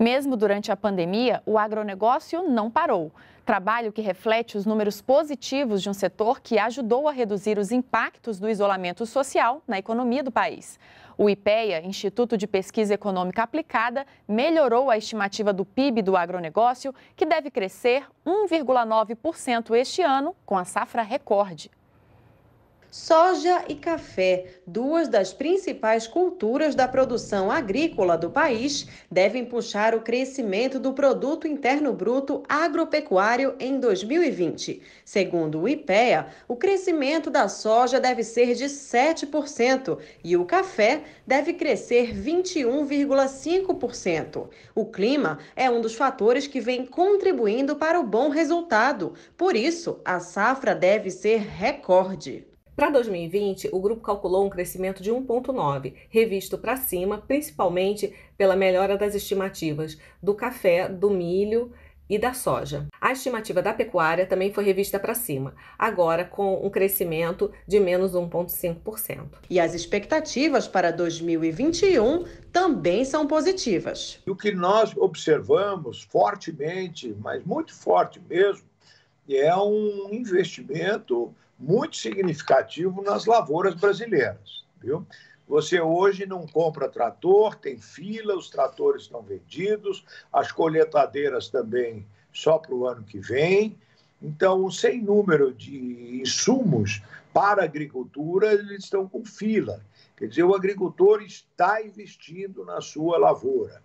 Mesmo durante a pandemia, o agronegócio não parou. Trabalho que reflete os números positivos de um setor que ajudou a reduzir os impactos do isolamento social na economia do país. O IPEA, Instituto de Pesquisa Econômica Aplicada, melhorou a estimativa do PIB do agronegócio, que deve crescer 1,9% este ano, com a safra recorde soja e café, duas das principais culturas da produção agrícola do país, devem puxar o crescimento do produto interno bruto agropecuário em 2020. Segundo o IPEA, o crescimento da soja deve ser de 7% e o café deve crescer 21,5%. O clima é um dos fatores que vem contribuindo para o bom resultado. Por isso, a safra deve ser recorde. Para 2020, o grupo calculou um crescimento de 1,9, revisto para cima, principalmente pela melhora das estimativas do café, do milho e da soja. A estimativa da pecuária também foi revista para cima, agora com um crescimento de menos 1,5%. E as expectativas para 2021 também são positivas. O que nós observamos fortemente, mas muito forte mesmo, é um investimento muito significativo nas lavouras brasileiras. Viu? Você hoje não compra trator, tem fila, os tratores estão vendidos, as colheitadeiras também só para o ano que vem. Então, um sem número de insumos para a agricultura, eles estão com fila. Quer dizer, o agricultor está investindo na sua lavoura.